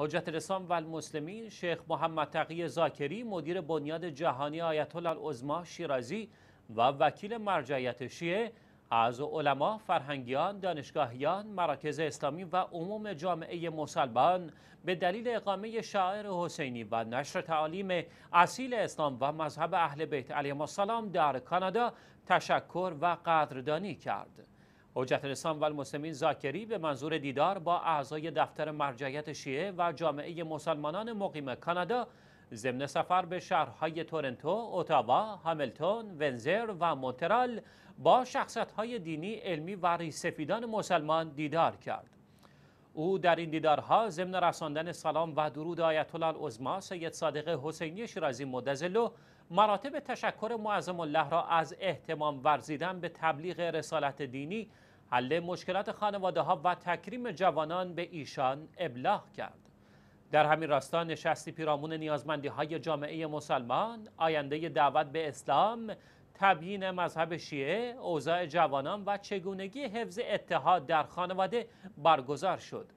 حجت الاسلام و المسلمین شیخ محمد تقی زاکری مدیر بنیاد جهانی آیت شیرازی و وکیل مرجعیت شیعه از علما، فرهنگیان، دانشگاهیان، مراکز اسلامی و عموم جامعه مسلمان به دلیل اقامه شاعر حسینی و نشر تعالیم اصیل اسلام و مذهب اهل بیت علیهم السلام در کانادا تشکر و قدردانی کرد. حجت الاسلام و المسلمین زاکری به منظور دیدار با اعضای دفتر مرجعیت شیعه و جامعه مسلمانان مقیم کانادا ضمن سفر به شهرهای تورنتو، اتاوا، هاملتون، ونزر و مونترال با شخصیت‌های دینی، علمی و ریسفیدان مسلمان دیدار کرد. او در این دیدارها ضمن رساندن سلام و درود آیت الله العظما سید صادق حسینی شیرازی مدزلو مراتب تشکر معظم الله را از احتمام ورزیدن به تبلیغ رسالت دینی حل مشکلات خانواده ها و تکریم جوانان به ایشان ابلاغ کرد در همین راستا نشستی پیرامون نیازمندی های جامعه مسلمان آینده دعوت به اسلام تبیین مذهب شیعه، اوضاع جوانان و چگونگی حفظ اتحاد در خانواده برگزار شد.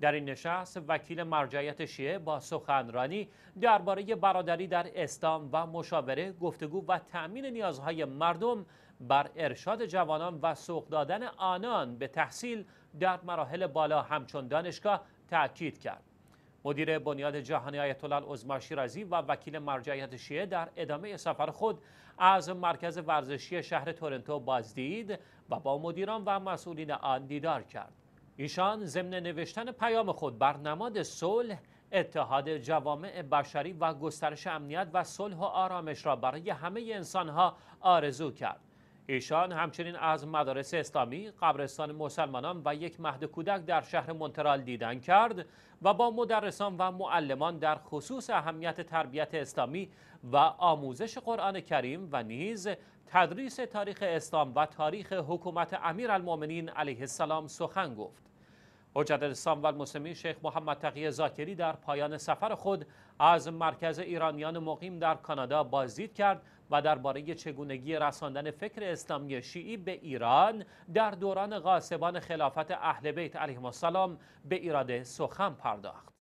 در این نشست وکیل مرجعیت شیعه با سخنرانی درباره برادری در اسلام و مشاوره گفتگو و تأمین نیازهای مردم بر ارشاد جوانان و سوق دادن آنان به تحصیل در مراحل بالا همچون دانشگاه تأکید کرد. مدیر بنیاد جهانی آیت الله العظما شیرازی و وکیل مرجعیت شیعه در ادامه سفر خود از مرکز ورزشی شهر تورنتو بازدید و با مدیران و مسئولین آن دیدار کرد ایشان ضمن نوشتن پیام خود بر نماد صلح اتحاد جوامع بشری و گسترش امنیت و صلح و آرامش را برای همه انسانها آرزو کرد ایشان همچنین از مدارس اسلامی، قبرستان مسلمانان و یک مهد کودک در شهر مونترال دیدن کرد و با مدرسان و معلمان در خصوص اهمیت تربیت اسلامی و آموزش قرآن کریم و نیز تدریس تاریخ اسلام و تاریخ حکومت امیرالمؤمنین علیه السلام سخن گفت. حجت اسلام و المسلمین شیخ محمد تقی زاکری در پایان سفر خود از مرکز ایرانیان مقیم در کانادا بازدید کرد و درباره چگونگی رساندن فکر اسلامی شیعی به ایران در دوران غاسبان خلافت اهل بیت علیهم السلام به ایراد سخن پرداخت